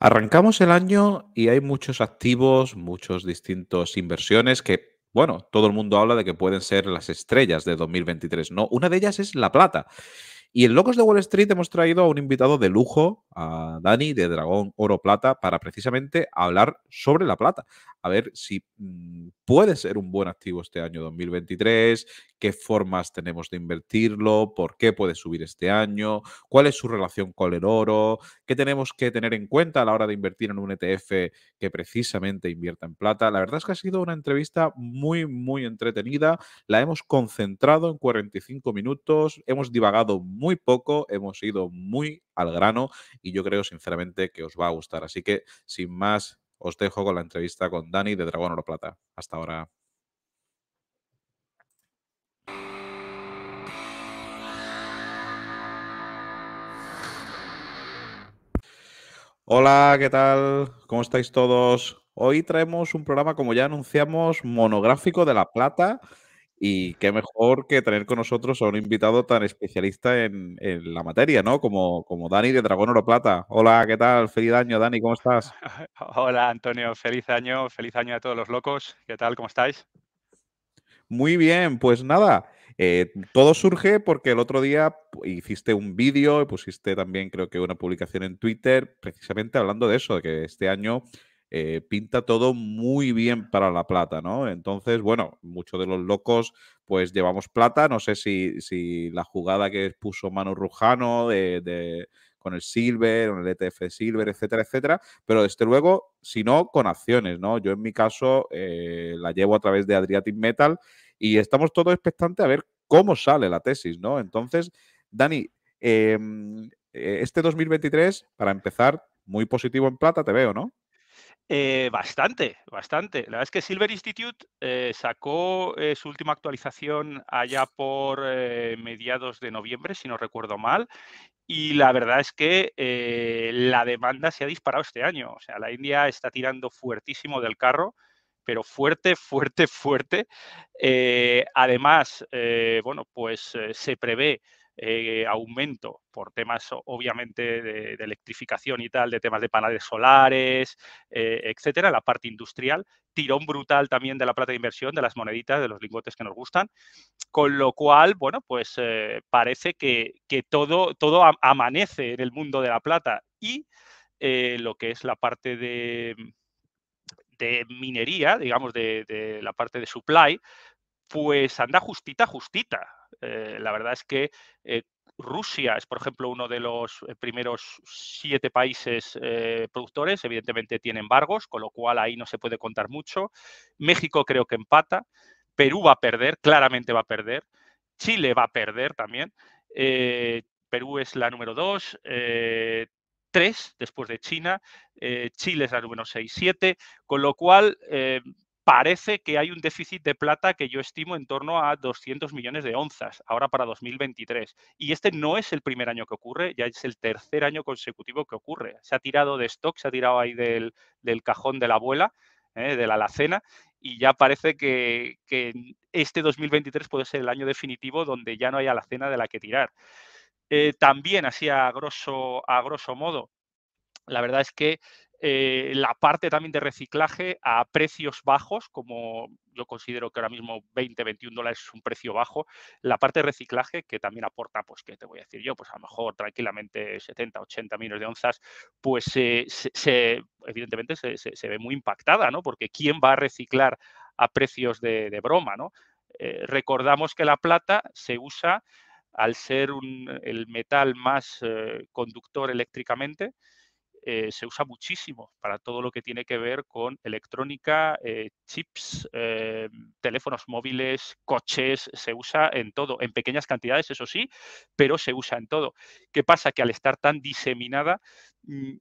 Arrancamos el año y hay muchos activos, muchos distintos inversiones que, bueno, todo el mundo habla de que pueden ser las estrellas de 2023, ¿no? Una de ellas es la plata. Y en Locos de Wall Street hemos traído a un invitado de lujo, a Dani de Dragón Oro Plata, para precisamente hablar sobre la plata a ver si mm, puede ser un buen activo este año 2023, qué formas tenemos de invertirlo, por qué puede subir este año, cuál es su relación con el oro, qué tenemos que tener en cuenta a la hora de invertir en un ETF que precisamente invierta en plata. La verdad es que ha sido una entrevista muy, muy entretenida. La hemos concentrado en 45 minutos, hemos divagado muy poco, hemos ido muy al grano y yo creo sinceramente que os va a gustar. Así que sin más os dejo con la entrevista con Dani de Dragón Oro Plata. Hasta ahora. Hola, ¿qué tal? ¿Cómo estáis todos? Hoy traemos un programa, como ya anunciamos, monográfico de La Plata y qué mejor que tener con nosotros a un invitado tan especialista en, la materia, ¿no? Como, como Dani de Dragón Oro Plata. Hola, ¿qué tal? Feliz año, Dani, ¿cómo estás? Hola, Antonio, feliz año, feliz año a todos los locos. ¿Qué tal? ¿Cómo estáis? Muy bien, pues nada. Eh, todo surge porque el otro día hiciste un vídeo y pusiste también, creo que, una publicación en Twitter, precisamente hablando de eso, de que este año eh, pinta todo muy bien para la plata, ¿no? Entonces, bueno, muchos de los locos pues llevamos plata, no sé si, la jugada que puso Manu Rujano de, con el Silver, con el ETF Silver, etcétera, etcétera. Pero desde luego, si no, con acciones, ¿no? Yo en mi caso eh, la llevo a través de Adriatic Metal y estamos todos expectantes a ver cómo sale la tesis, ¿no? Entonces, Dani, em, eh, este 2023, para empezar, muy positivo en plata, te veo, ¿no? Eh, bastante, bastante. La verdad es que Silver Institute eh, sacó eh, su última actualización allá por mediados de noviembre, si no recuerdo mal, y la verdad es que la demanda se ha disparado este año. O sea, la India está tirando fuertísimo del carro, pero fuerte, fuerte, fuerte. además, bueno, pues se prevé eh, aumento por temas obviamente de, electrificación y tal, de temas de paneles solares, eh, etcétera, la parte industrial, tirón brutal también de la plata de inversión, de las moneditas, de los lingotes que nos gustan, con lo cual, bueno, pues eh, parece que, todo, todo amanece en el mundo de la plata y lo que es la parte de, minería, digamos, de la parte de supply, pues anda justita, justita. Eh, la verdad es que eh, Rusia es, por ejemplo, uno de los eh, primeros siete países productores. Evidentemente tiene embargos, con lo cual ahí no se puede contar mucho. México creo que empata. Perú va a perder, claramente va a perder. Chile va a perder también. Perú es la número dos. tres después de China, Chile es la número 6, 7, con lo cual parece que hay un déficit de plata que yo estimo en torno a 200 millones de onzas ahora para 2023. Y este no es el primer año que ocurre, ya es el tercer año consecutivo que ocurre. Se ha tirado de stock, se ha tirado ahí del, del cajón de la abuela, ¿eh? de la alacena, y ya parece que, este 2023 puede ser el año definitivo donde ya no hay alacena de la que tirar. Eh, también, así a grosso, a grosso modo, la verdad es que eh, la parte también de reciclaje a precios bajos, como yo considero que ahora mismo 20, 21 dólares es un precio bajo, la parte de reciclaje que también aporta, pues, ¿qué te voy a decir yo? Pues a lo mejor tranquilamente 70, 80 millones de onzas, pues eh, evidentemente se, ve muy impactada, ¿no? Porque ¿quién va a reciclar a precios de, broma, ¿no? Eh, recordamos que la plata se usa al ser el metal más conductor eléctricamente, eh, se usa muchísimo para todo lo que tiene que ver con electrónica, eh, chips, eh, teléfonos móviles, coches, se usa en todo, en pequeñas cantidades, eso sí, pero se usa en todo. ¿Qué pasa? Que al estar tan diseminada, mm,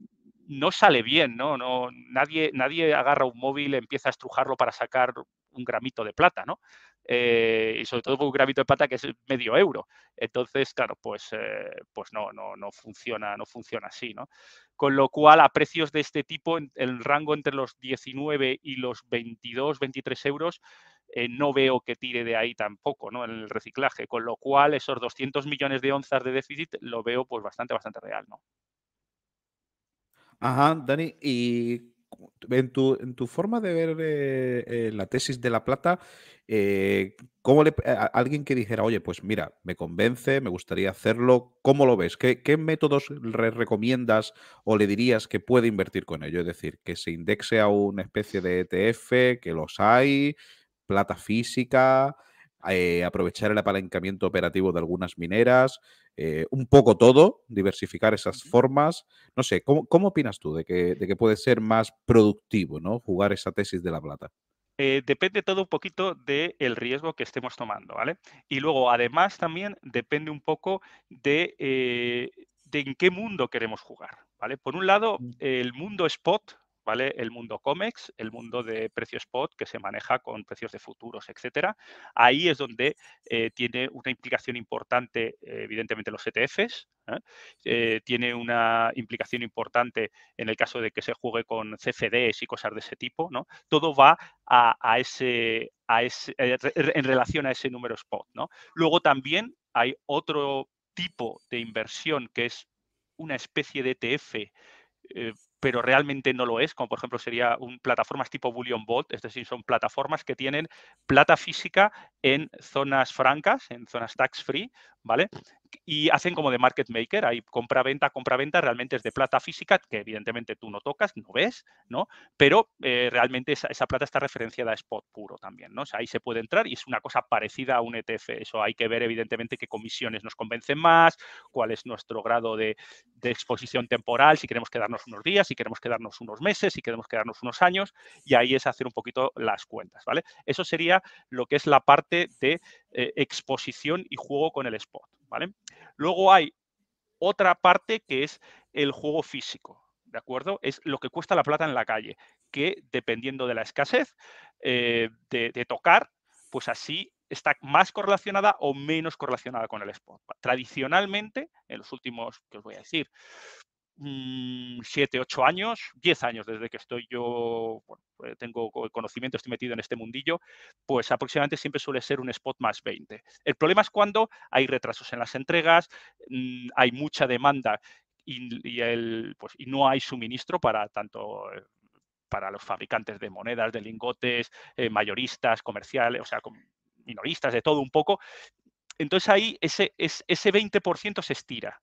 no sale bien, ¿no? no nadie, nadie agarra un móvil, empieza a estrujarlo para sacar un gramito de plata, ¿no? Eh, y sobre todo por un gramito de pata, que es medio euro. Entonces, claro, pues, eh, pues no, no, funciona, no funciona así, ¿no? Con lo cual, a precios de este tipo, en el rango entre los 19 y los 22, 23 euros, eh, no veo que tire de ahí tampoco, ¿no? En el reciclaje. Con lo cual, esos 200 millones de onzas de déficit lo veo pues bastante, bastante real, ¿no? Ajá, Dani, y en tu, en tu forma de ver eh, eh, la tesis de La Plata, eh, alguien que dijera, oye, pues mira, me convence, me gustaría hacerlo, ¿cómo lo ves? ¿Qué, métodos recomiendas o le dirías que puede invertir con ello? Es decir, que se indexe a una especie de ETF, que los hay, plata física, aprovechar el apalancamiento operativo de algunas mineras. Eh, un poco todo, diversificar esas formas. No sé, ¿cómo, opinas tú de que, puede ser más productivo ¿no? jugar esa tesis de la plata? Eh, depende todo un poquito del el riesgo que estemos tomando, ¿vale? Y luego, además, también depende un poco de, eh, de en qué mundo queremos jugar, ¿vale? Por un lado, mm. el mundo spot, ¿vale? El mundo COMEX, el mundo de precios spot que se maneja con precios de futuros, etcétera. Ahí es donde eh, tiene una implicación importante, eh, evidentemente, los ETFs. ¿eh? tiene una implicación importante en el caso de que se juegue con CFDs y cosas de ese tipo, ¿no? Todo va a, ese, en relación a ese número spot, ¿no? Luego también hay otro tipo de inversión que es una especie de ETF pero realmente no lo es, como por ejemplo sería un, plataformas tipo Bullion Vault. es decir, son plataformas que tienen plata física en zonas francas, en zonas tax free, ¿vale? y hacen como de market maker, hay compra-venta, compra-venta, realmente es de plata física, que evidentemente tú no tocas, no ves, ¿no? Pero eh, realmente esa, plata está referenciada a spot puro también, ¿no? O sea, ahí se puede entrar y es una cosa parecida a un ETF, eso hay que ver evidentemente qué comisiones nos convencen más, cuál es nuestro grado de, de exposición temporal, si queremos quedarnos unos días, si queremos quedarnos unos meses, si queremos quedarnos unos años, y ahí es hacer un poquito las cuentas, ¿vale? Eso sería lo que es la parte de eh, exposición y juego con el spot. ¿vale? Luego hay otra parte que es el juego físico. ¿De acuerdo? Es lo que cuesta la plata en la calle, que dependiendo de la escasez eh, de, de tocar, pues así está más correlacionada o menos correlacionada con el spot. Tradicionalmente, en los últimos, que os voy a decir, 7, mm, 8 años, 10 años desde que estoy yo, eh, tengo conocimiento, estoy metido en este mundillo, pues aproximadamente siempre suele ser un spot más 20. El problema es cuando hay retrasos en las entregas, mm, hay mucha demanda y, el, pues, no hay suministro para tanto eh, para los fabricantes de monedas, de lingotes, eh, mayoristas, comerciales, o sea, minoristas, de todo un poco. Entonces ahí ese, ese 20% se estira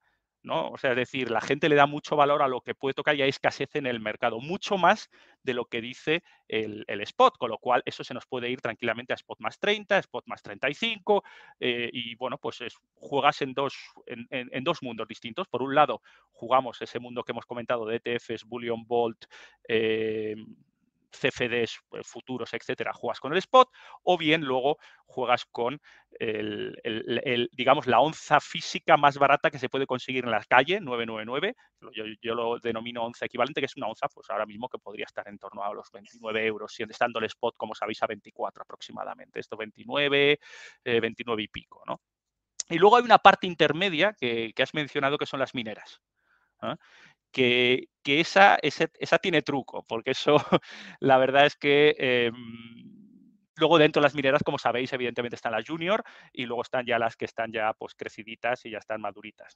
o sea, es decir, la gente le da mucho valor a lo que puede tocar y hay escasez en el mercado, mucho más de lo que dice el, spot, con lo cual eso se nos puede ir tranquilamente a spot más 30, spot más 35, eh, y bueno, pues juegas en dos, en, dos mundos distintos. Por un lado, jugamos ese mundo que hemos comentado de ETFs, Bullion Bolt, eh, CFDs eh, futuros, etcétera, juegas con el spot, o bien luego juegas con el, digamos, la onza física más barata que se puede conseguir en la calle, 999, yo, yo, lo denomino onza equivalente, que es una onza, pues ahora mismo que podría estar en torno a los 29 euros, estando el spot, como sabéis, a 24 aproximadamente, esto 29, 29 eh, y pico, ¿no? Y luego hay una parte intermedia que, has mencionado que son las mineras. ¿eh? que, esa, esa, tiene truco, porque eso, la verdad es que... Eh, luego dentro de las mineras, como sabéis, evidentemente están las junior y luego están ya las que están ya pues creciditas y ya están maduritas,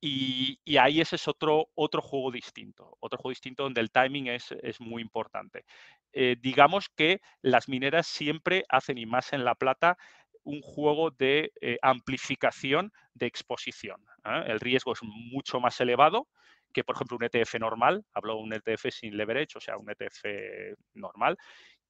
Y, ahí ese es otro, otro juego distinto, otro juego distinto donde el timing es, muy importante. Eh, digamos que las mineras siempre hacen, y más en la plata, un juego de eh, amplificación de exposición. El riesgo es mucho más elevado que, por ejemplo, un ETF normal, hablo de un ETF sin leverage, o sea, un ETF normal,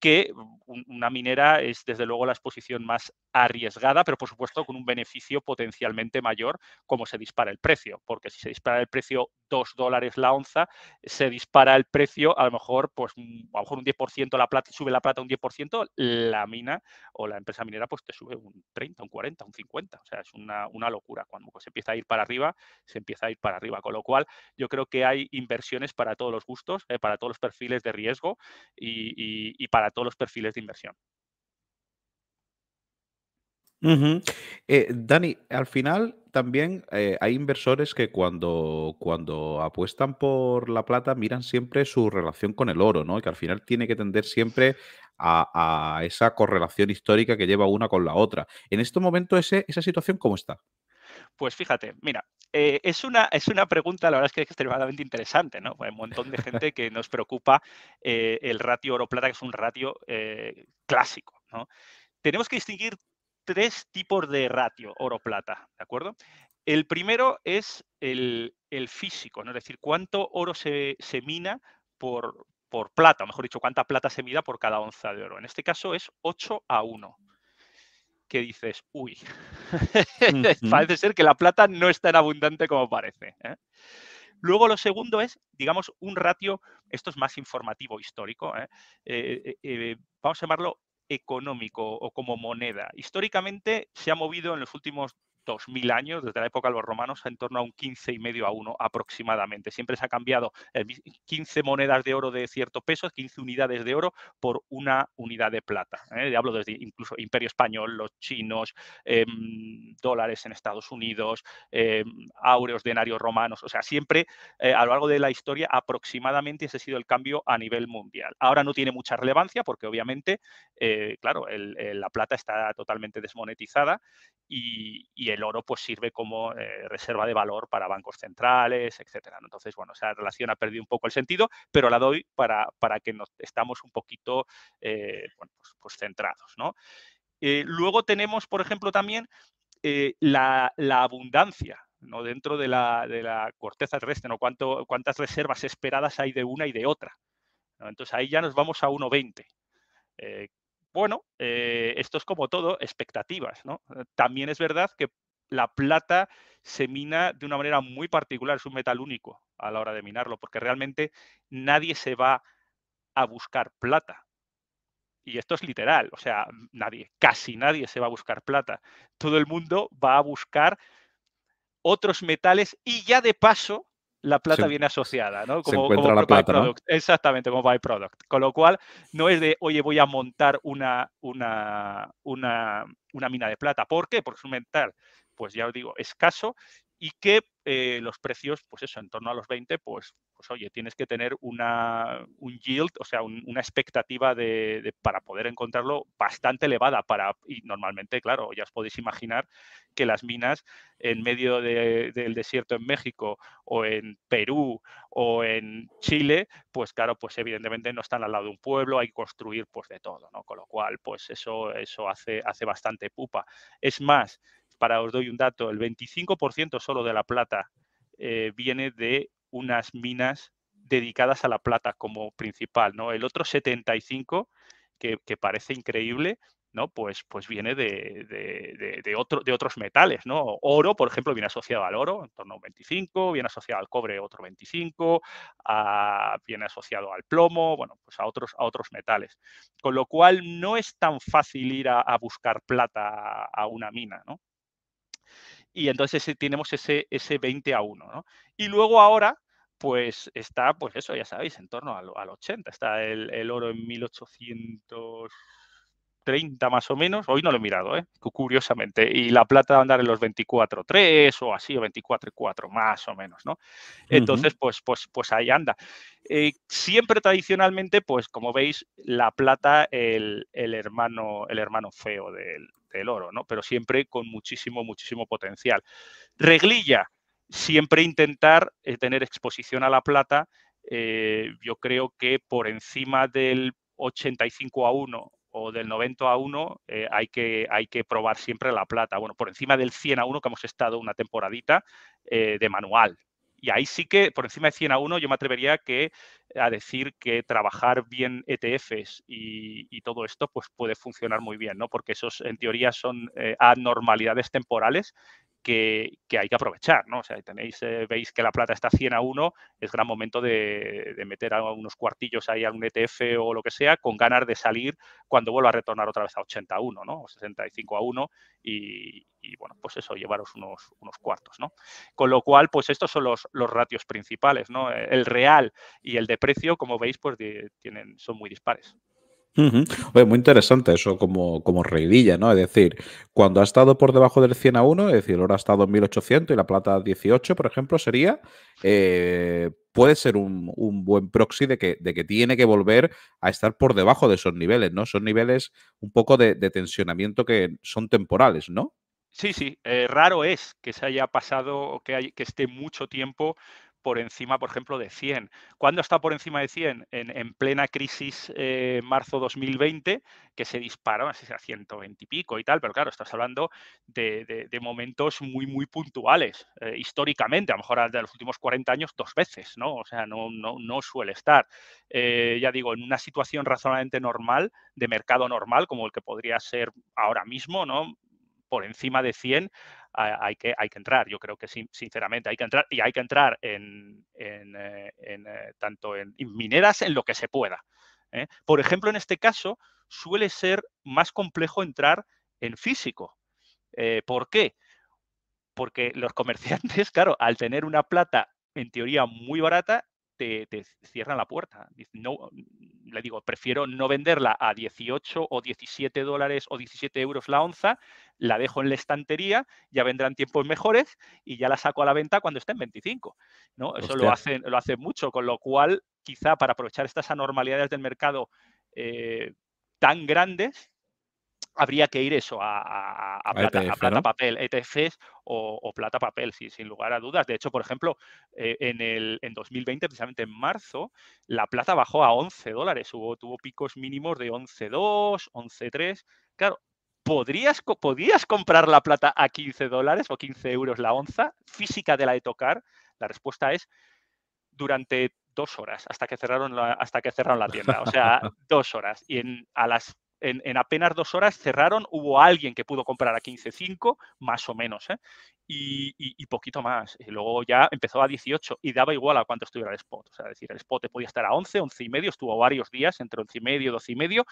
que una minera es desde luego la exposición más arriesgada, pero por supuesto con un beneficio potencialmente mayor como se dispara el precio, porque si se dispara el precio 2 dólares la onza, se dispara el precio, a lo mejor, pues, a lo mejor un 10%, la plata, sube la plata un 10%, la mina o la empresa minera pues te sube un 30, un 40, un 50. O sea, es una, locura. Cuando se pues, empieza a ir para arriba, se empieza a ir para arriba. Con lo cual, yo creo que hay inversiones para todos los gustos, eh, para todos los perfiles de riesgo y para todos los perfiles de inversión. Eh, Dani, al final también eh, hay inversores que cuando, cuando apuestan por la plata miran siempre su relación con el oro, ¿no? que al final tiene que tender siempre a, esa correlación histórica que lleva una con la otra. En este momento, esa situación, ¿cómo está? Pues fíjate, mira, eh, es, una, es una pregunta, la verdad es que es extremadamente interesante, ¿no? Hay un montón de gente que nos preocupa el ratio oro-plata, que es un ratio clásico, Tenemos que distinguir tres tipos de ratio oro-plata, ¿de acuerdo? El primero es el, físico, ¿no? es decir, cuánto oro se, se mina por, por, plata, o mejor dicho, cuánta plata se mida por cada onza de oro. En este caso es 8 a 1, ¿Qué dices, uy, parece ser que la plata no es tan abundante como parece. ¿eh? Luego lo segundo es, digamos, un ratio, esto es más informativo, histórico, ¿eh? Eh, vamos a llamarlo económico o como moneda. Históricamente se ha movido en los últimos mil años, desde la época de los romanos, en torno a un y 15 medio a uno aproximadamente. Siempre se ha cambiado 15 monedas de oro de cierto peso, 15 unidades de oro por una unidad de plata. ¿eh? Hablo desde incluso Imperio Español, los chinos, em, dólares en Estados Unidos, eh, áureos denarios romanos. O sea, siempre eh, a lo largo de la historia aproximadamente ese ha sido el cambio a nivel mundial. Ahora no tiene mucha relevancia porque obviamente, eh, claro, la plata está totalmente desmonetizada y, y el el oro pues sirve como eh, reserva de valor para bancos centrales, etcétera. Entonces, bueno, esa relación ha perdido un poco el sentido, pero la doy para, para que nos estamos un poquito eh, pues, pues, centrados. Eh, luego tenemos, por ejemplo, también la, abundancia. ¿no? dentro de la, de la, corteza terrestre, ¿no? ¿Cuánto, cuántas reservas esperadas hay de una y de otra. Entonces ahí ya nos vamos a 1,20. bueno, esto es como todo, expectativas. También es verdad que la plata se mina de una manera muy particular, es un metal único a la hora de minarlo, porque realmente nadie se va a buscar plata. Y esto es literal, o sea, nadie, casi nadie se va a buscar plata. Todo el mundo va a buscar otros metales y ya de paso la plata viene asociada, ¿no? Como, como byproduct. Exactamente, como byproduct. Con lo cual, no es de, oye, voy a montar una, una, una, una mina de plata. ¿Por qué? Porque es un metal pues ya os digo, escaso y que eh, los precios, pues eso, en torno a los 20, pues, pues oye, tienes que tener una, un yield, o sea, una expectativa para poder encontrarlo bastante elevada para, y normalmente, claro, ya os podéis imaginar que las minas en medio del desierto en México o en Perú o en Chile, pues claro, pues evidentemente no están al lado de un pueblo, hay que construir pues de todo, ¿no? Con lo cual, pues eso, eso hace, hace bastante pupa. Es más, para, os doy un dato, el 25% solo de la plata eh, viene de unas minas dedicadas a la plata como principal, ¿no? El otro 75, que, parece increíble, ¿no? Pues, pues viene de, otros metales, ¿no? Oro, por ejemplo, viene asociado al oro, en torno a un 25, viene asociado al cobre otro 25, viene asociado al plomo, bueno, pues a otros, a otros metales. Con lo cual no es tan fácil ir a, buscar plata a, a, una mina, ¿no? y entonces e, tenemos ese, ese 20 a 1. ¿no? Y luego ahora, pues está, pues eso ya sabéis, en torno al, 80. Está el, oro en 1830 más o menos. Hoy no lo he mirado, ¿eh? curiosamente. Y la plata va a andar en los 24.3 o así, o 24.4 más o menos, ¿no? Entonces, pues, pues, pues ahí anda. Eh, siempre tradicionalmente, pues como veis, la plata, el, el hermano, el hermano feo del, del oro, Pero siempre con muchísimo, muchísimo potencial. Reglilla, siempre intentar eh, tener exposición a la plata. Eh, yo creo que por encima del 85 a 1 o del 90 a 1 eh, hay, que, hay que probar siempre la plata. Bueno, por encima del 100 a 1 que hemos estado una temporadita de manual, y ahí sí que, por encima de 100 a 1, yo me atrevería a decir que trabajar bien ETFs y, todo esto pues puede funcionar muy bien, ¿no? porque esos en teoría son eh, anormalidades temporales que, hay que aprovechar, ¿no? O sea, tenéis, eh, veis que la plata está 100 a 1, es gran momento de, meter a unos cuartillos ahí a un ETF o lo que sea, con ganas de salir cuando vuelva a retornar otra vez a 80 a 1, ¿no? O 65 a 1 y, bueno, pues eso, llevaros unos, unos, cuartos, ¿no? Con lo cual, pues estos son los, ratios principales, ¿no? El real y el de precio, como veis, pues tienen, son muy dispares muy interesante eso como, como reidilla, ¿no? Es decir, cuando ha estado por debajo del 100 a 1, es decir, ahora ha estado en 1800 y la plata 18, por ejemplo, sería, eh, puede ser un, buen proxy de que, de que tiene que volver a estar por debajo de esos niveles, ¿no? Son niveles un poco de, de tensionamiento que son temporales, ¿no? Sí, sí, eh, raro es que se haya pasado, que, hay, que esté mucho tiempo por encima, por ejemplo, de 100. ¿Cuándo está por encima de 100? En, plena crisis eh, marzo 2020, que se disparó, así sea 120 y pico y tal, pero claro, estás hablando de, momentos muy, muy puntuales. Eh, históricamente, a lo mejor de los últimos 40 años, dos veces, ¿no? O sea, no, suele estar. Eh, ya digo, en una situación razonablemente normal, de mercado normal, como el que podría ser ahora mismo, ¿no? por encima de 100 hay que, hay que entrar. Yo creo que sinceramente hay que entrar y hay que entrar en, eh, eh, tanto en, mineras en lo que se pueda. ¿eh? Por ejemplo, en este caso suele ser más complejo entrar en físico. ¿Por qué? Porque los comerciantes, claro, al tener una plata en teoría muy barata, te, cierran la puerta. No, mm, le digo, prefiero no venderla a 18 o 17 dólares o 17 euros la onza, la dejo en la estantería, ya vendrán tiempos mejores y ya la saco a la venta cuando esté en 25. ¿no? Eso lo hacen, lo mucho, con lo cual quizá para aprovechar estas anormalidades del mercado eh, tan grandes, habría que ir eso a, plata, e papel, ETFs o, plata papel, sí, sin lugar a dudas. De hecho, por ejemplo, eh, en, el, en 2020, precisamente en marzo, la plata bajó a 11 dólares, hubo, tuvo picos mínimos de 11,2, 11,3. Claro, ¿podrías, ¿podrías comprar la plata a 15 dólares o 15 euros la onza? Física de la de tocar. La respuesta es durante dos horas hasta que cerraron la, hasta que cerraron la tienda. O sea, dos horas. Y en, a las en, apenas dos horas cerraron, hubo alguien que pudo comprar a 15.5, más o menos, ¿eh? y, poquito más. Y luego ya empezó a 18 y daba igual a cuánto estuviera el spot. O sea, decir, el spot podía estar a 11, 11 y medio, estuvo varios días entre 11 y medio, 12 y medio,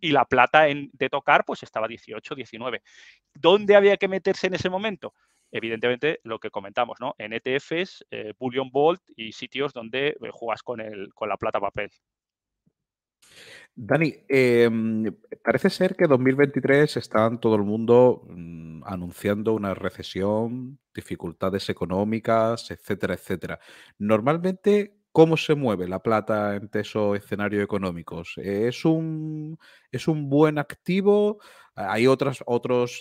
y la plata de tocar pues estaba 18, 19. ¿Dónde había que meterse en ese momento? evidentemente lo que comentamos, ¿no? En ETFs, eh, Bullion Vault y sitios donde eh, juegas con, con la plata papel. Dani, em, parece ser que 2023 están todo el mundo mm, anunciando una recesión, dificultades económicas, etcétera, etcétera. Normalmente, ¿cómo se mueve la plata en esos escenarios económicos? ¿Es un, es un buen activo? Hay otros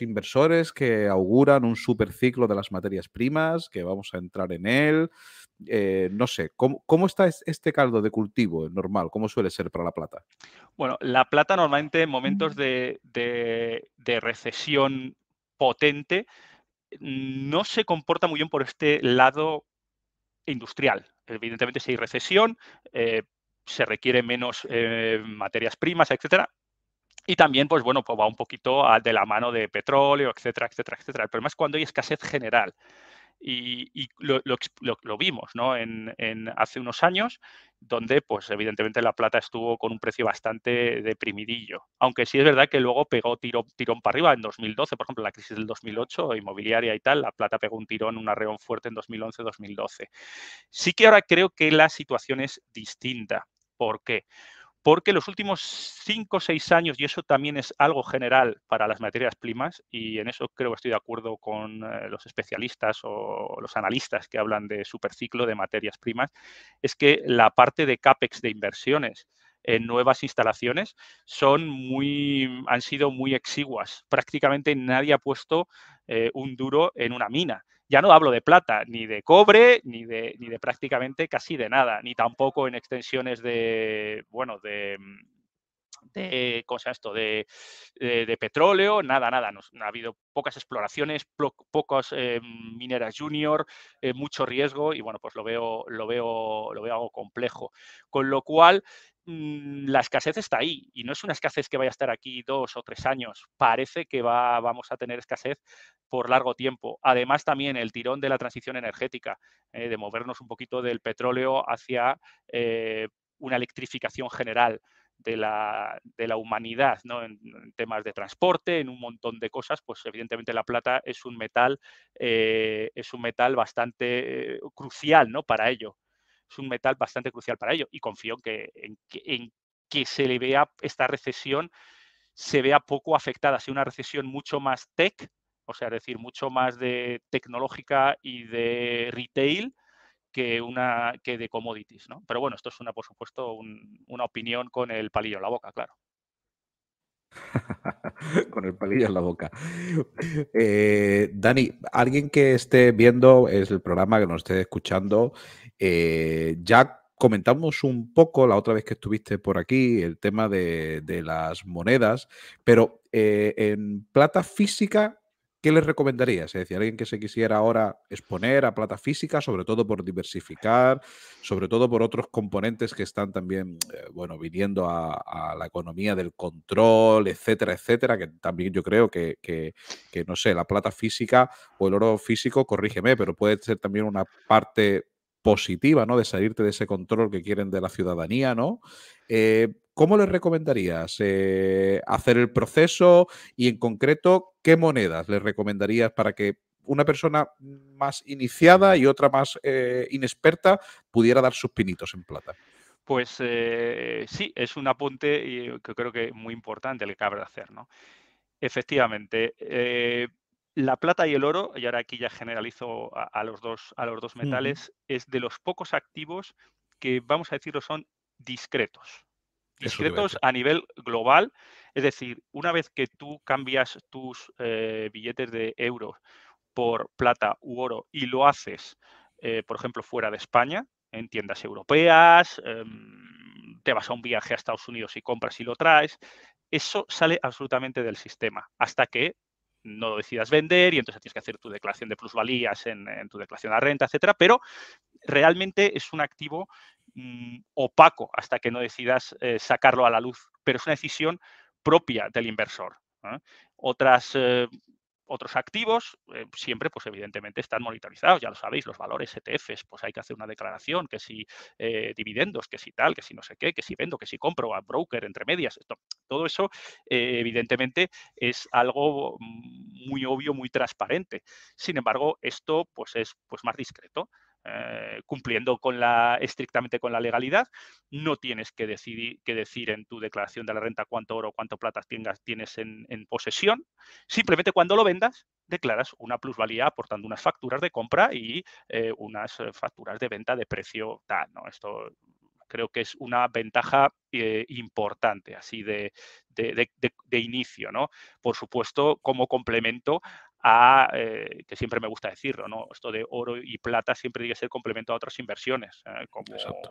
inversores que auguran un superciclo de las materias primas, que vamos a entrar en él. Eh, no sé, ¿cómo, está este caldo de cultivo normal? ¿Cómo suele ser para la plata? Bueno, la plata normalmente en momentos mm. de, recesión potente no se comporta muy bien por este lado industrial. Evidentemente, si hay recesión, eh, se requiere menos eh, materias primas, etcétera. Y también, pues bueno, pues va un poquito de la mano de petróleo, etcétera, etcétera, etcétera. Pero más cuando hay escasez general y, lo, vimos ¿no? en, hace unos años, donde pues evidentemente la plata estuvo con un precio bastante deprimidillo. Aunque sí es verdad que luego pegó tirón, tirón para arriba en 2012, por ejemplo, la crisis del 2008, inmobiliaria y tal, la plata pegó un tirón, un arreón fuerte en 2011-2012. Sí que ahora creo que la situación es distinta. ¿Por qué? porque los últimos cinco o seis años, y eso también es algo general para las materias primas, y en eso creo que estoy de acuerdo con eh, los especialistas o los analistas que hablan de superciclo de materias primas, es que la parte de CAPEX de inversiones en nuevas instalaciones son muy, han sido muy exiguas. Prácticamente nadie ha puesto eh, un duro en una mina. Ya no hablo de plata, ni de cobre, ni de, ni de prácticamente casi de nada, ni tampoco en extensiones de, bueno, de, mm, de, esto? Eh, de, petróleo, nada, nada. No, ha habido pocas exploraciones, pocas eh, mineras junior, eh, mucho riesgo y bueno, pues lo veo, lo veo, lo veo algo complejo. Con lo cual, mm, la escasez está ahí y no es una escasez que vaya a estar aquí dos o tres años. Parece que vamos a tener escasez por largo tiempo. Además, también el tirón de la transición energética, de movernos un poquito del petróleo hacia una electrificación general de la, humanidad, ¿no? En, temas de transporte, en un montón de cosas, pues evidentemente la plata es un metal, eh, es un metal bastante eh, crucial ¿no? para ello. Es un metal bastante crucial para ello. Y confío en que, en, que se le vea esta recesión, se vea poco afectada, sea una recesión mucho más tech, o sea, decir, mucho más de tecnológica y de retail, que, una, que de commodities. ¿no? Pero bueno, esto es una, por supuesto, una opinión con el palillo en la boca, claro. Con el palillo en la boca. Eh, Dani, alguien que esté viendo es el programa, que nos esté escuchando, eh, ya comentamos un poco la otra vez que estuviste por aquí el tema de, las monedas, pero eh, en plata física, ¿qué les recomendarías? Es decir, alguien que se quisiera ahora exponer a plata física, sobre todo por diversificar, sobre todo por otros componentes que están también, eh, bueno, viniendo a, la economía del control, etcétera, etcétera, que también yo creo que, no sé, la plata física o el oro físico, corrígeme, pero puede ser también una parte positiva, ¿no? De salirte de ese control que quieren de la ciudadanía, ¿no? Eh, ¿Cómo les recomendarías eh, hacer el proceso y en concreto qué monedas les recomendarías para que una persona más iniciada y otra más eh, inexperta pudiera dar sus pinitos en plata? Pues eh, sí, es un apunte que creo que es muy importante el que cabe hacer, Efectivamente, la plata y el oro, y ahora aquí ya generalizo a, los, dos, a los dos metales, es de los pocos activos que, vamos a decirlo, son discretos discretos a nivel global. Es decir, una vez que tú cambias tus eh, billetes de euros por plata u oro y lo haces, eh, por ejemplo, fuera de España, en tiendas europeas, em, te vas a un viaje a Estados Unidos y compras y lo traes, eso sale absolutamente del sistema hasta que no decidas vender y entonces tienes que hacer tu declaración de plusvalías en, en tu declaración de renta, etcétera, pero realmente es un activo Mm, opaco hasta que no decidas eh, sacarlo a la luz, pero es una decisión propia del inversor. Otras, eh, otros activos eh, siempre, pues evidentemente, están monitorizados, ya lo sabéis, los valores ETFs, pues hay que hacer una declaración, que si dividendos, que si tal, que si no sé qué, que si vendo, que si compro a broker, entre medias, todo eso evidentemente es algo mm, muy obvio, muy transparente. Sin embargo, esto pues es pues, más discreto. Eh, cumpliendo con la, estrictamente con la legalidad, no tienes que, decidir, que decir en tu declaración de la renta cuánto oro o cuánto plata tengas, tienes en, posesión. Simplemente cuando lo vendas, declaras una plusvalía aportando unas facturas de compra y eh, unas eh, facturas de venta de precio tal. ¿no? Esto creo que es una ventaja importante así de, inicio, ¿no? Por supuesto, como complemento a, eh, que siempre me gusta decirlo, ¿no? Esto de oro y plata siempre tiene que ser complemento a otras inversiones, ¿eh?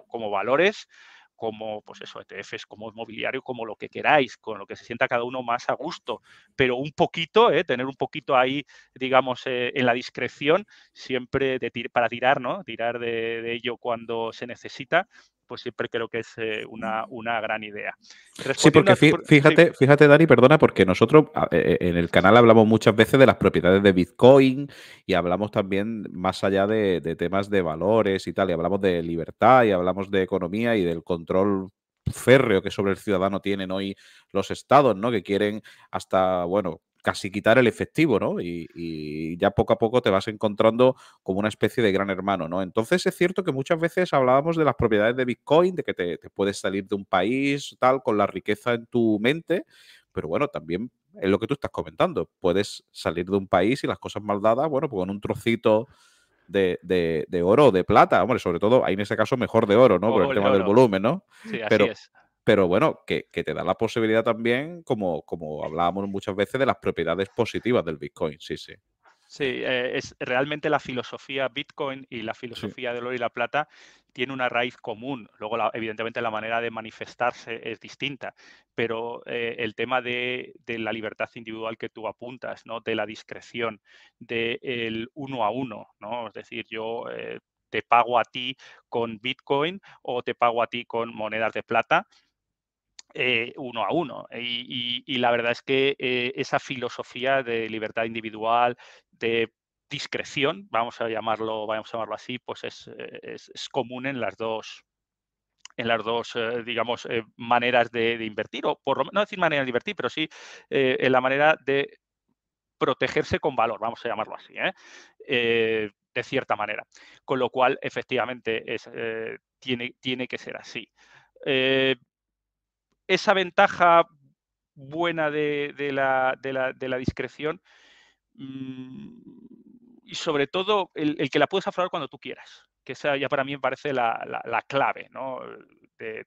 como, valores, como pues eso, ETFs, como inmobiliario, como lo que queráis, con lo que se sienta cada uno más a gusto, pero un poquito, ¿eh? tener un poquito ahí, digamos, en la discreción, siempre para tirar, ¿no? Tirar de ello cuando se necesita pues siempre creo que es eh, una, mm. una, gran idea. Sí, porque fíjate, fíjate, Dani, perdona, porque nosotros e, e, en el canal hablamos muchas veces de las propiedades de Bitcoin y hablamos también más allá de, de temas de valores y tal, y hablamos de libertad y hablamos de economía y del control férreo que sobre el ciudadano tienen hoy los estados, ¿no? Que quieren hasta, bueno, casi quitar el efectivo, ¿no? Y, ya poco a poco te vas encontrando como una especie de gran hermano, ¿no? Entonces es cierto que muchas veces hablábamos de las propiedades de Bitcoin, de que te, puedes salir de un país, tal, con la riqueza en tu mente, pero bueno, también es lo que tú estás comentando, puedes salir de un país y las cosas mal dadas, bueno, pues con un trocito... De, de, de, oro, de plata, hombre, sobre todo, ahí en ese caso mejor de oro, ¿no? Por el, tema del volumen, ¿no? Sí, así es pero bueno, que, te da la posibilidad también, como, como hablábamos muchas veces, de las propiedades positivas del Bitcoin, sí, sí. Sí, eh, es realmente la filosofía Bitcoin y la filosofía del oro y la plata tiene una raíz común. Luego, evidentemente, la manera de manifestarse es distinta, pero eh, el tema de, la libertad individual que tú apuntas, ¿no? de la discreción, del uno a uno, ¿no? es decir, yo eh, te pago a ti con Bitcoin o te pago a ti con monedas de plata, eh, uno a uno. Y, la verdad es que eh, esa filosofía de libertad individual, de discreción, vamos a llamarlo, vamos a llamarlo así, pues es, eh, es, común en las dos en las dos, digamos, maneras de, invertir, o por no decir manera de invertir, pero sí en la manera de protegerse con valor, vamos a llamarlo así, de cierta manera. Con lo cual, efectivamente, es, tiene, tiene que ser así esa ventaja buena de, la, discreción mm, y sobre todo el, que la puedes aflorar cuando tú quieras, que esa ya para mí me parece la, clave, ¿no?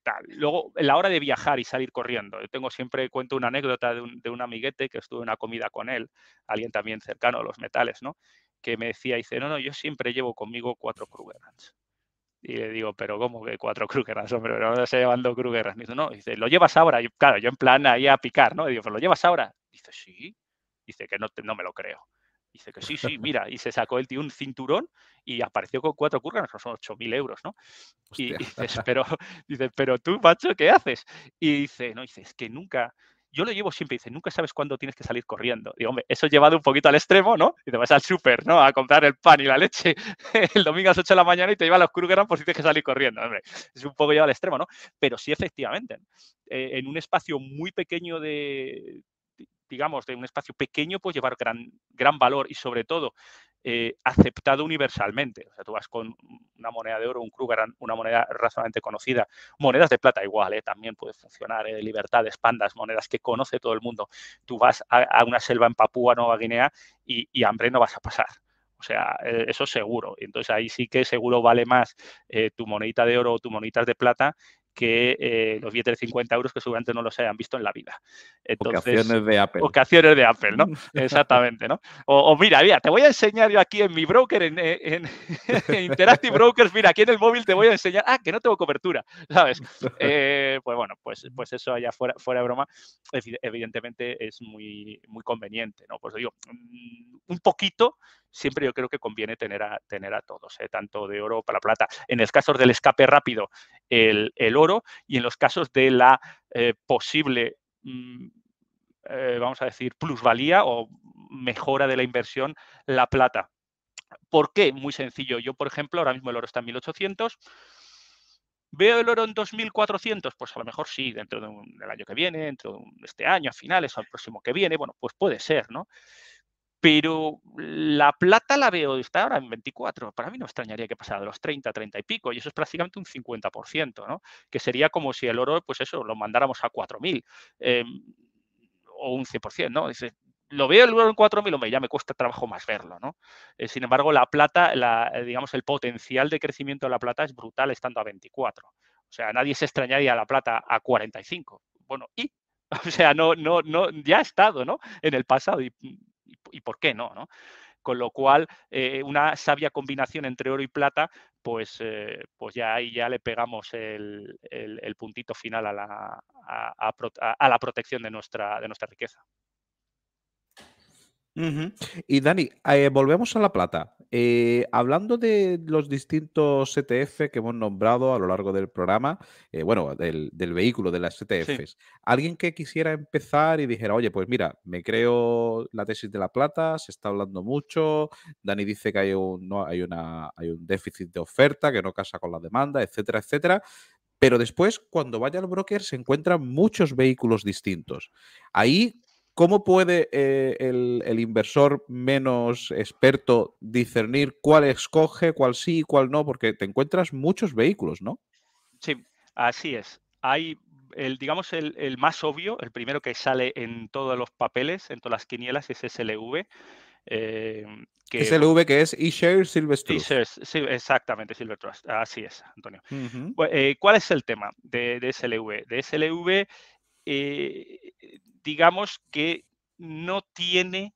tal. Luego, en la hora de viajar y salir corriendo, yo tengo siempre, cuento una anécdota de un, de un amiguete que estuve en una comida con él, alguien también cercano a los metales, ¿no? Que me decía, dice, no, no, yo siempre llevo conmigo cuatro Krugerrands y le digo, pero ¿cómo que cuatro crujeras Hombre, pero no se llevan dos Krugerrands. Dice, no, dice, ¿lo llevas ahora? Y claro, yo en plan ahí a picar, ¿no? Y digo, ¿pero lo llevas ahora? Dice, sí. Dice que no, no me lo creo. Dice que sí, sí, mira. Y se sacó el tío un cinturón y apareció con cuatro que son 8.000 euros, ¿no? Y, dices, pero, dice, pero tú, macho, ¿qué haces? Y dice, no, dice, es que nunca, yo lo llevo siempre, dice, nunca sabes cuándo tienes que salir corriendo. Digo, hombre, eso llevado un poquito al extremo, ¿no? Y te vas al súper, ¿no? A comprar el pan y la leche el domingo a las 8 de la mañana y te lleva a los Krugerrand por si tienes que salir corriendo. Hombre, es un poco llevado al extremo, ¿no? Pero sí, efectivamente, eh, en un espacio muy pequeño de digamos, de un espacio pequeño, pues llevar gran, gran valor y sobre todo eh, aceptado universalmente. O sea, tú vas con una moneda de oro, un Kruger, una moneda razonablemente conocida, monedas de plata igual, eh, también puede funcionar, eh, libertades, pandas, monedas que conoce todo el mundo. Tú vas a, una selva en Papúa Nueva Guinea y, hambre no vas a pasar. O sea, eso seguro. Entonces ahí sí que seguro vale más tu monedita de oro o tu monitas de plata que eh, los billetes de 50 euros que seguramente no los hayan visto en la vida. Entonces, ocasiones de Apple. de Apple, ¿no? Exactamente, ¿no? O, mira, mira, te voy a enseñar yo aquí en mi broker, en, Interactive Brokers, mira, aquí en el móvil te voy a enseñar, ah, que no tengo cobertura, ¿sabes? Eh, pues bueno, pues, pues, eso allá fuera, fuera de broma, evidentemente es muy, muy conveniente, ¿no? Pues digo, mm, un poquito siempre yo creo que conviene tener a, tener a todos, ¿eh? tanto de oro para plata. En el caso del escape rápido, el, oro, y en los casos de la eh, posible, mm, eh, vamos a decir, plusvalía o mejora de la inversión, la plata. ¿Por qué? Muy sencillo. Yo, por ejemplo, ahora mismo el oro está en 1800. ¿Veo el oro en 2400? Pues a lo mejor sí, dentro del año que viene, dentro de este año, a finales, o al próximo que viene. Bueno, pues puede ser, ¿no? pero la plata la veo, está ahora en 24, para mí no extrañaría que pasara de los 30, 30 y pico, y eso es prácticamente un 50%, ¿no? que sería como si el oro, pues eso, lo mandáramos a 4.000 eh, o un 100%, ¿no? Dice, lo veo el oro en 4.000, me ya me cuesta trabajo más verlo, ¿no? Eh, sin embargo, la plata, eh, digamos, el potencial de crecimiento de la plata es brutal estando a 24. O sea, nadie se extrañaría la plata a 45. Bueno, y o sea, no, no, no, ya ha estado, ¿no? En el pasado. Y mm, y por qué no, Con lo cual, eh, una sabia combinación entre oro y plata, pues, eh, pues ya ahí ya le pegamos el, puntito final a la, la protección de nuestra, de nuestra riqueza. Y Dani, eh, volvemos a La Plata. Eh, hablando de los distintos ETF que hemos nombrado a lo largo del programa, eh, bueno, del, vehículo de las ETFs, alguien que quisiera empezar y dijera, oye, pues mira, me creo la tesis de La Plata, se está hablando mucho, Dani dice que hay un, no, hay una, hay un déficit de oferta que no casa con la demanda, etcétera, etcétera. Pero después, cuando vaya al broker, se encuentran muchos vehículos distintos. Ahí, ¿Cómo puede eh, el, inversor menos experto discernir cuál escoge, cuál sí y cuál no? Porque te encuentras muchos vehículos, ¿no? Sí, así es. Hay, el, digamos, el, más obvio, el primero que sale en todos los papeles, en todas las quinielas, es SLV. Eh, SLV que es eShares Silver Trust. sí, exactamente, Silver Trust. Así es, Antonio. Pues, eh, ¿Cuál es el tema de, SLV? De SLV digamos que no tiene,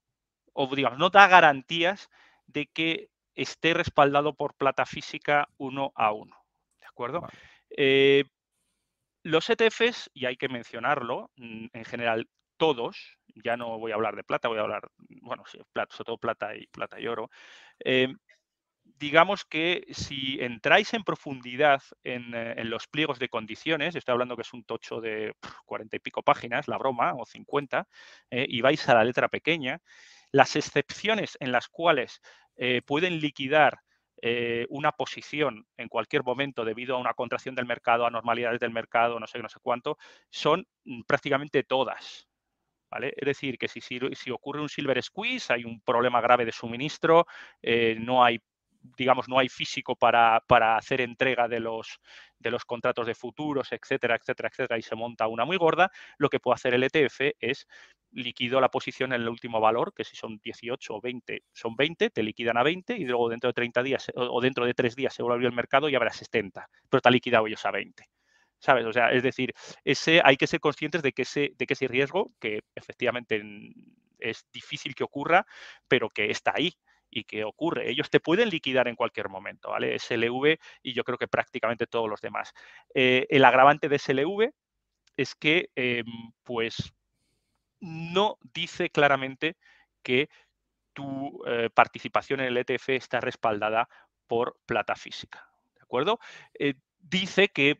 o digamos, no da garantías de que esté respaldado por plata física uno a uno. ¿De acuerdo? Eh, los ETFs, y hay que mencionarlo, mm, en general todos, ya no voy a hablar de plata, voy a hablar, bueno, sobre todo plata y plata y oro, eh, digamos que si entráis en profundidad eh, en, los pliegos de condiciones, estoy hablando que es un tocho de cuarenta y pico páginas, la broma, o 50, eh, y vais a la letra pequeña, las excepciones en las cuales eh, pueden liquidar una posición en cualquier momento debido a una contracción del mercado, anormalidades del mercado, no sé, no sé cuánto, son mm, prácticamente todas. ¿Vale? Es decir, que si, ocurre un silver squeeze, hay un problema grave de suministro, no hay digamos, no hay físico para, para hacer entrega de los, de los contratos de futuros, etcétera, etcétera, etcétera, y se monta una muy gorda, lo que puede hacer el ETF es liquido la posición en el último valor, que si son 18 o 20, son 20, te liquidan a 20 y luego dentro de 30 días o dentro de 3 días se vuelve el mercado y habrá 70, pero te ha liquidado ellos a 20. ¿Sabes? O sea, es decir, ese, hay que ser conscientes de que ese, de que ese riesgo, que efectivamente mm, es difícil que ocurra, pero que está ahí y qué ocurre. Ellos te pueden liquidar en cualquier momento, ¿vale? SLV y yo creo que prácticamente todos los demás. Eh, el agravante de SLV es que, em, pues, no dice claramente que tu eh, participación en el ETF está respaldada por plata física, ¿de acuerdo? Eh, dice que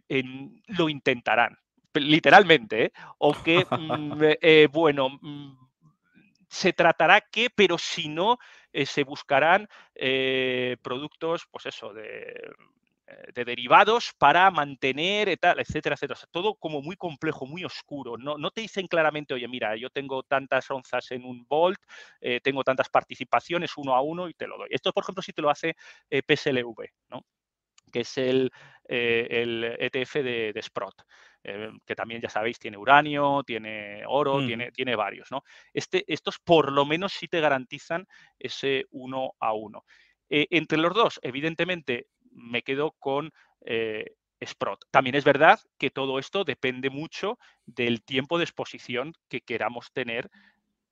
lo intentarán, literalmente, o que, mm, bueno, mm, se tratará que, pero si no, eh, se buscarán eh, productos, pues eso, de, eh, derivados para mantener, etcétera, etcétera. todo como muy complejo, muy oscuro. No, te dicen claramente, oye, mira, yo tengo tantas onzas en un volt, tengo tantas participaciones uno a uno y te lo doy. Esto, por ejemplo, si te lo hace PSLV, ¿no? que es el, ETF e de, de eh, que también ya sabéis tiene uranio, tiene oro, mm. tiene, tiene varios. ¿no? Este, estos por lo menos sí te garantizan ese uno a uno. Eh, entre los dos, evidentemente, me quedo con... Eh, Sprott. También es verdad que todo esto depende mucho del tiempo de exposición que queramos tener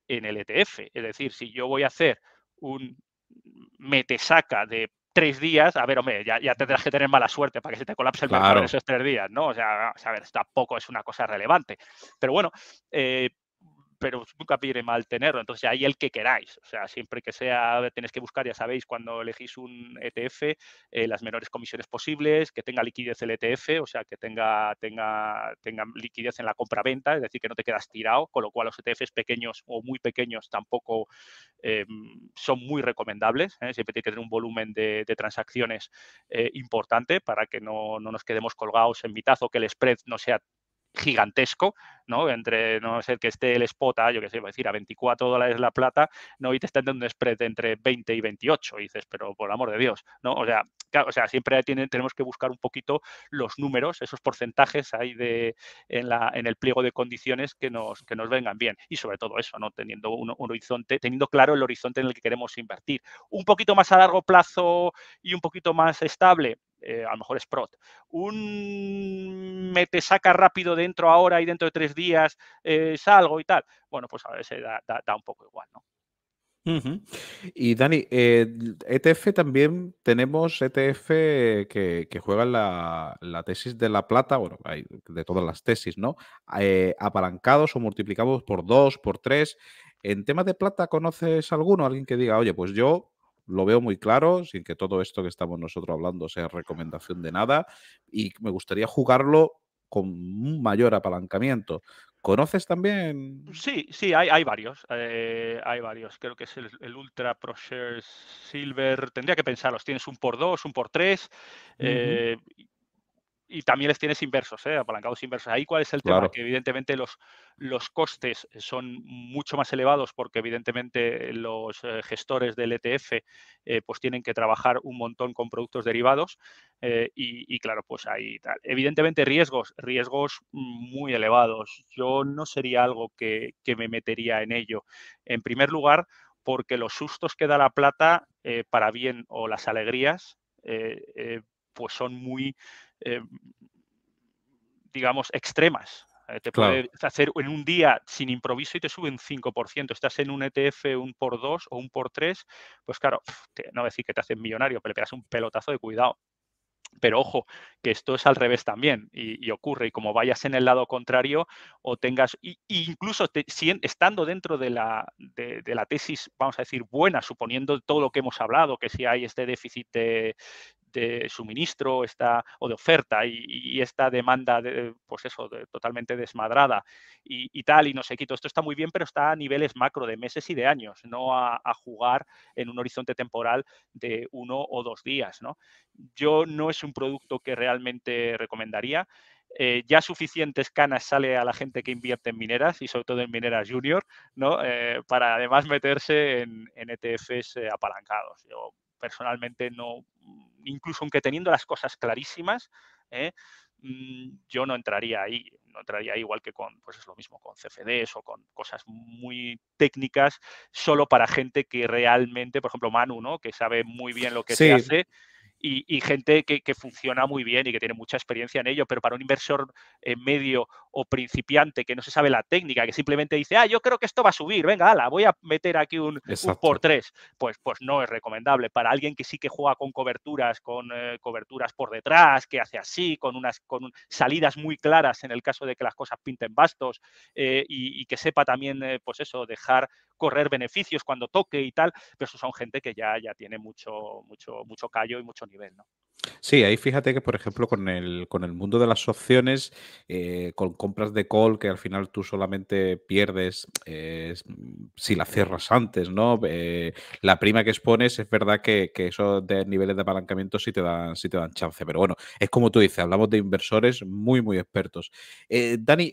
en el ETF. Es decir, si yo voy a hacer un metesaca de tres días, a ver, hombre, ya, ya, tendrás que tener mala suerte para que se te colapse el en esos tres días, ¿no? O sea, a ver, tampoco es una cosa relevante. Pero bueno, eh, pero nunca viene mal tenerlo. Entonces, ahí el que queráis. O sea, siempre que sea, tenéis que buscar, ya sabéis, cuando elegís un ETF, eh, las menores comisiones posibles, que tenga liquidez el ETF, o sea, que tenga, tenga, liquidez en la compra-venta, es decir, que no te quedas tirado, con lo cual los ETFs pequeños o muy pequeños tampoco eh, son muy recomendables. ¿eh? Siempre tiene que tener un volumen de, transacciones importante para que no, no nos quedemos colgados en mitad o que el spread no sea gigantesco, ¿no? Entre, no sé, que esté el spot yo qué sé, voy a decir, a 24 dólares la plata, ¿no? Y te están dando un spread entre 20 y 28, y dices, pero por el amor de Dios, ¿no? O sea, o sea siempre tenemos que buscar un poquito los números, esos porcentajes ahí de, en, la, en el pliego de condiciones que nos, que nos vengan bien. Y sobre todo eso, ¿no? Teniendo un horizonte, teniendo claro el horizonte en el que queremos invertir. Un poquito más a largo plazo y un poquito más estable, eh, a lo mejor es prot. Un me te saca rápido dentro ahora y dentro de tres días eh, salgo y tal. Bueno, pues a veces da, un poco igual, ¿no? Y Dani, ETF eh, e también tenemos ETF que, juega juegan la, tesis de la plata, bueno, hay de todas las tesis, ¿no? apalancados o multiplicados por dos, por tres. En tema de plata, ¿conoces alguno? Alguien que diga, oye, pues yo lo veo muy claro, sin que todo esto que estamos nosotros hablando sea recomendación de nada, y me gustaría jugarlo con un mayor apalancamiento. ¿Conoces también? Sí, sí, hay, hay varios. Eh, hay varios. Creo que es el, Ultra Pro Shares Silver. Tendría que pensarlos. Tienes un por dos, un por tres y también les tienes inversos, ¿eh? apalancados inversos. Ahí cuál es el tema, que evidentemente los, los costes son mucho más elevados porque evidentemente los eh, gestores del ETF eh, pues tienen que trabajar un montón con productos derivados y, claro, pues ahí tal. Evidentemente riesgos, riesgos muy elevados. Yo no sería algo que, que me metería en ello. En primer lugar, porque los sustos que da la plata, para bien o las alegrías, pues son muy eh, digamos, extremas. Eh, te puedes puede hacer en un día sin improviso y te sube un 5%. Estás en un ETF un por 2 o un por 3, pues claro, no decir que te hacen millonario, pero le pegas un pelotazo de cuidado. Pero ojo, que esto es al revés también y, ocurre. Y como vayas en el lado contrario o tengas, incluso estando dentro de la, de, de la, tesis, vamos a decir, buena, suponiendo todo lo que hemos hablado, que si hay este déficit de, de suministro está, o de oferta y, esta demanda, de, pues eso, totalmente desmadrada y, tal, y no sé qué. esto está muy bien, pero está a niveles macro de meses y de años, no a, jugar en un horizonte temporal de uno o dos días. ¿no? Yo no es un producto que realmente recomendaría. Eh, ya suficientes canas sale a la gente que invierte en mineras y sobre todo en mineras junior, ¿no? Eh, para además meterse en, ETFs e eh, apalancados. Yo personalmente no incluso aunque teniendo las cosas clarísimas, ¿eh? mm, yo no entraría ahí, no entraría igual que con, pues es lo mismo con CFDs o con cosas muy técnicas, solo para gente que realmente, por ejemplo, Manu, ¿no? Que sabe muy bien lo que se hace y, gente que, funciona muy bien y que tiene mucha experiencia en ello, pero para un inversor eh, medio o principiante que no se sabe la técnica, que simplemente dice, ah, yo creo que esto va a subir, venga, ala, voy a meter aquí un, por tres, pues, pues no es recomendable. Para alguien que sí que juega con coberturas, con eh, coberturas por detrás, que hace así, con unas con salidas muy claras en el caso de que las cosas pinten bastos eh, y, que sepa también, pues eso, dejar correr beneficios cuando toque y tal, pero eso son gente que ya, ya tiene mucho, mucho, mucho callo y mucho nivel, ¿no? Sí, ahí fíjate que, por ejemplo, con el, con el mundo de las opciones, eh, con compras de call que al final tú solamente pierdes eh, mm, si la cierras antes, ¿no? Eh, la prima que expones es verdad que, esos niveles de apalancamiento sí te, dan, sí te dan chance, pero bueno, es como tú dices, hablamos de inversores muy, muy expertos. Dani,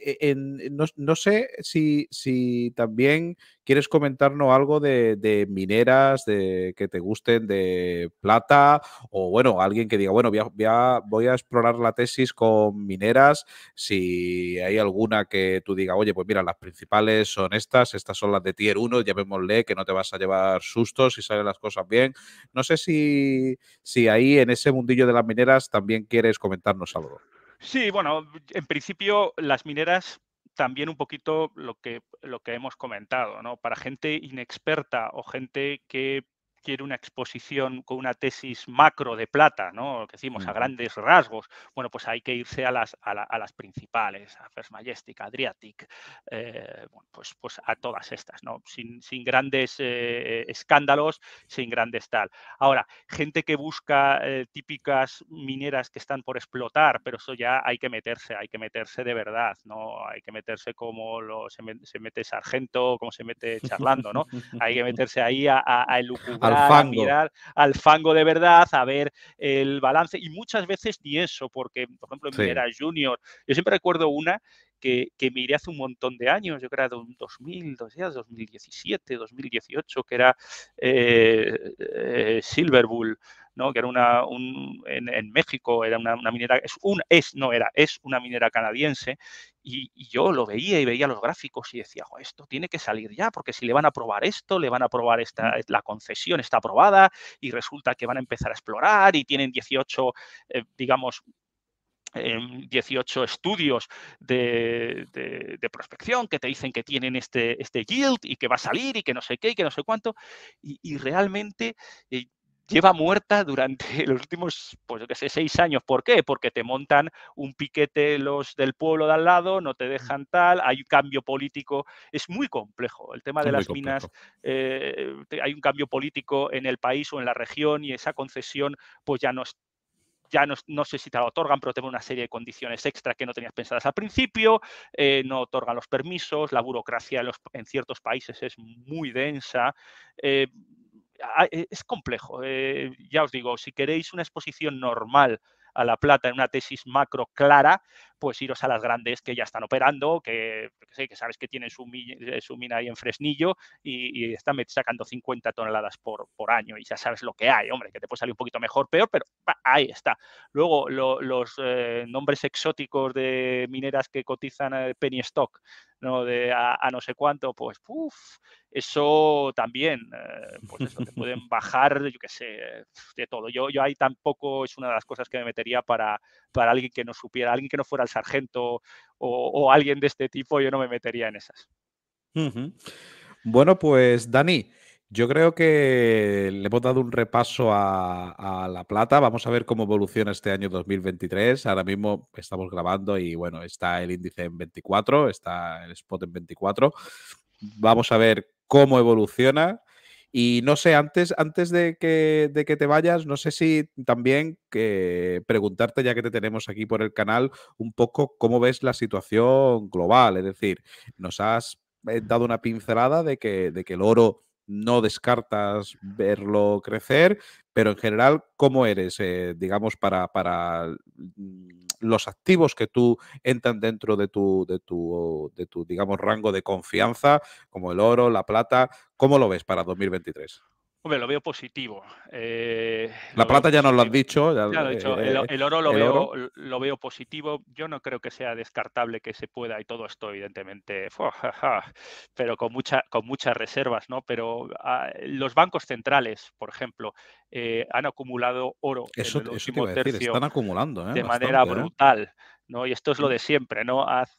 no, no, sé si, si también ¿Quieres comentarnos algo de, mineras de, que te gusten de plata? O bueno, alguien que diga, bueno, voy a, voy a, explorar la tesis con mineras. Si hay alguna que tú diga, oye, pues mira, las principales son estas, estas son las de tier 1, llamémosle, que no te vas a llevar sustos si salen las cosas bien. No sé si, si ahí en ese mundillo de las mineras también quieres comentarnos algo. Sí, bueno, en principio las mineras también un poquito lo que, lo que hemos comentado, ¿no? Para gente inexperta o gente que quiere una exposición con una tesis macro de plata, ¿no? Lo que decimos, a grandes rasgos, bueno, pues hay que irse a las, a, las principales, a First Majestic, Adriatic, eh, pues, pues a todas estas, ¿no? Sin, sin grandes eh, escándalos, sin grandes tal. Ahora, gente que busca eh, típicas mineras que están por explotar, pero eso ya hay que meterse, hay que meterse de verdad, ¿no? Hay que meterse como lo, se, mete Sargento, como se mete charlando, ¿no? Hay que meterse ahí a, el a al fango. mirar al fango de verdad, a ver el balance y muchas veces ni eso, porque por ejemplo en era junior, yo siempre recuerdo una que, que, miré hace un montón de años, yo creo que era 2000, 2017, 2018, que era eh, eh, Silver Bull, ¿no? que era una, un, en, México, era una, minera, es, un, es, no era, es una minera canadiense y, yo lo veía y veía los gráficos y decía, esto tiene que salir ya, porque si le van a aprobar esto, le van a aprobar esta, mm. la concesión está aprobada y resulta que van a empezar a explorar y tienen 18, eh, digamos, 18 em, estudios de, de, prospección que te dicen que tienen este, este yield y que va a salir y que no sé qué y que no sé cuánto. Y, realmente eh, lleva muerta durante los últimos, pues seis años. ¿Por qué? Porque te montan un piquete los del pueblo de al lado, no te dejan tal, hay un cambio político. Es muy complejo. El tema de las minas, eh, hay un cambio político en el país o en la región y esa concesión pues ya no ya no, sé si te la otorgan, pero te una serie de condiciones extra que no tenías pensadas al principio, eh, no otorgan los permisos, la burocracia en, ciertos países es muy densa. Eh, e, es complejo. Eh, ya os digo, si queréis una exposición normal a la plata en una tesis macro clara, pues iros a las grandes que ya están operando, que, sabes que tienen su, eh, su, mina ahí en Fresnillo y, están sacando 50 toneladas por, año y ya sabes lo que hay, hombre, que te puede salir un poquito mejor, peor, pero ahí está. Luego los eh, nombres exóticos de mineras que cotizan a eh, penny stock, ¿no? De a, no sé cuánto, pues eso también, pues eso, te pueden bajar, yo qué sé, de todo. Yo, yo ahí tampoco es una de las cosas que me metería para, para alguien que no supiera, alguien que no fuera sargento o, alguien de este tipo, yo no me metería en esas. Bueno, pues Dani, yo creo que le hemos dado un repaso a, a, La Plata. Vamos a ver cómo evoluciona este año 2023. Ahora mismo estamos grabando y bueno, está el índice en 24, está el spot en 24. Vamos a ver cómo evoluciona. Y no sé, antes, antes de, que, de que te vayas, no sé si también que preguntarte, ya que te tenemos aquí por el canal, un poco cómo ves la situación global. Es decir, nos has eh, dado una pincelada de que, de que el oro no descartas verlo crecer, pero en general, ¿cómo eres, eh, digamos, para, para mm, los activos que tú entran dentro de tu, de tu, de tu, digamos, rango de confianza, como el oro, la plata. ¿Cómo lo ves para 2023? Hombre, lo veo positivo. Eh, la plata ya nos lo has dicho. el, oro, lo, veo, positivo. Yo no creo que sea descartable que se pueda y todo esto, evidentemente, pero con, mucha, con muchas reservas, ¿no? Pero ah, los bancos centrales, por ejemplo, eh, han acumulado oro en el último tercio están acumulando, ¿eh? de manera brutal. ¿no? Y esto es lo de siempre, ¿no? Haz,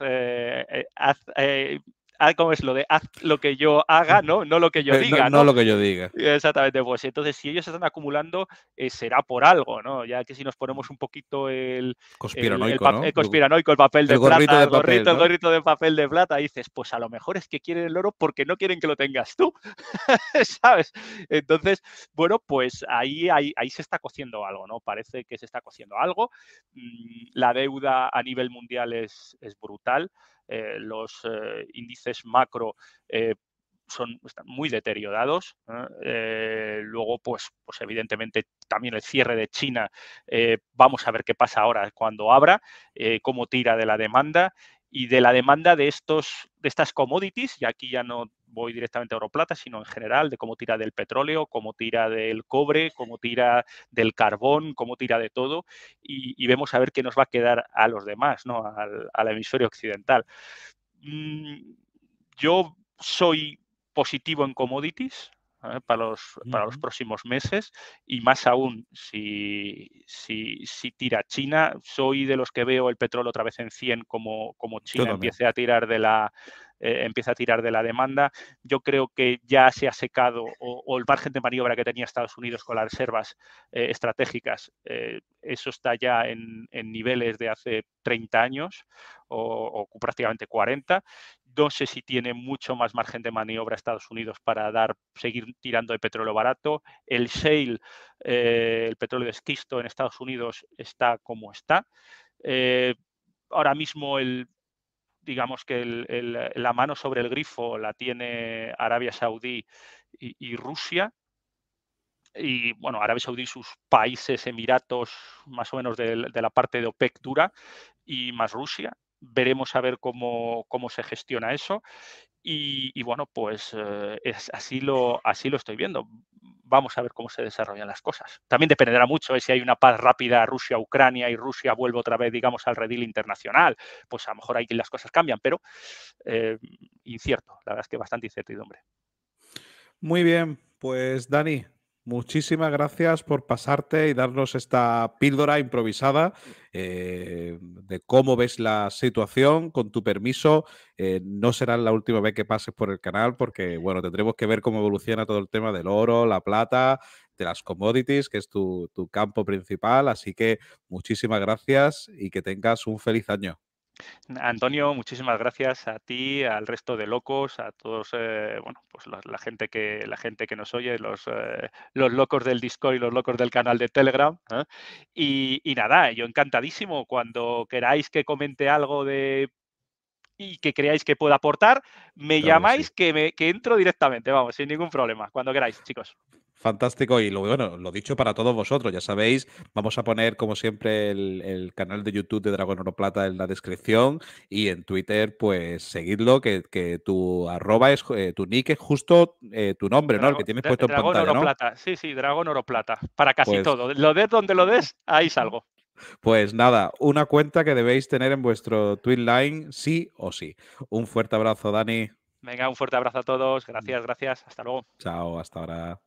Ah, ¿cómo es lo de haz lo que yo haga, no, no lo que yo eh, diga? No, lo que yo diga. Exactamente, pues entonces si ellos están acumulando eh, será por algo, ¿no? Ya que si nos ponemos un poquito el... Conspiranoico, el, ¿no? el papel de plata, de papel, el gorrito, de papel de plata, dices, pues a lo mejor es que quieren el oro porque no quieren que lo tengas tú, ¿sabes? Entonces, bueno, pues ahí, ahí, se está cociendo algo, ¿no? Parece que se está cociendo algo. Mm, la deuda a nivel mundial es brutal. Eh, los eh, índices macro eh, son, están muy deteriorados. luego, pues, pues evidentemente también el cierre de China, vamos a ver qué pasa ahora cuando abra, cómo tira de la demanda y de la demanda de, estos, de estas commodities, y aquí ya no voy directamente a oro plata, sino en general de cómo tira del petróleo, cómo tira del cobre, cómo tira del carbón, cómo tira de todo y, vemos a ver qué nos va a quedar a los demás, ¿no? al, al hemisferio occidental. Mm, yo soy positivo en commodities, ¿eh? para los, los, próximos meses y más aún si, si, tira China. Soy de los que veo el petróleo otra vez en 100 como, como China empiece a tirar de la, eh, empieza a tirar de la demanda. Yo creo que ya se ha secado o, el margen de maniobra que tenía Estados Unidos con las reservas eh, estratégicas, eh, eso está ya en, niveles de hace 30 años o, prácticamente 40. No sé si tiene mucho más margen de maniobra Estados Unidos para dar, seguir tirando de petróleo barato. El shale, el petróleo de esquisto en Estados Unidos está como está. ahora mismo el digamos que la mano sobre el grifo la tiene Arabia Saudí y, Rusia, y bueno, Arabia Saudí, sus países, Emiratos, más o menos de, la parte de OPEC dura, y más Rusia. Veremos a ver cómo, cómo se gestiona eso. Y, bueno, pues eh, así, lo, así lo estoy viendo. Vamos a ver cómo se desarrollan las cosas. También dependerá mucho eh, si hay una paz rápida Rusia-Ucrania y Rusia vuelve otra vez, digamos, al redil internacional. Pues a lo mejor ahí las cosas cambian, pero eh, incierto. La verdad es que bastante incertidumbre. Muy bien, pues Dani, Muchísimas gracias por pasarte y darnos esta píldora improvisada eh, de cómo ves la situación. Con tu permiso, eh, no será la última vez que pases por el canal porque, bueno, tendremos que ver cómo evoluciona todo el tema del oro, la plata, de las commodities, que es tu campo principal. Así que muchísimas gracias y que tengas un feliz año. Antonio, muchísimas gracias a ti, al resto de locos, a todos, eh, bueno, pues la, gente que la gente que nos oye, los, eh, los locos del Discord y los locos del canal de Telegram. ¿eh? Y, nada, yo encantadísimo cuando queráis que comente algo de y que creáis que pueda aportar, me llamáis que, me, que entro directamente, vamos, sin ningún problema, cuando queráis, chicos. Fantástico y bueno, lo dicho para todos vosotros, ya sabéis, vamos a poner como siempre el, canal de YouTube de Dragon Oro Plata en la descripción y en Twitter pues seguidlo, que, que tu arroba es, eh, tu nick es justo eh, tu nombre, ¿no? El que tienes puesto en pantalla, Oro Plata, sí, sí, Dragon Oro Plata, para casi pues todo. Lo des donde lo des, ahí salgo. Pues nada, una cuenta que debéis tener en vuestro line sí o sí. Un fuerte abrazo, Dani. Venga, un fuerte abrazo a todos. Gracias, gracias. Hasta luego. Chao, hasta ahora.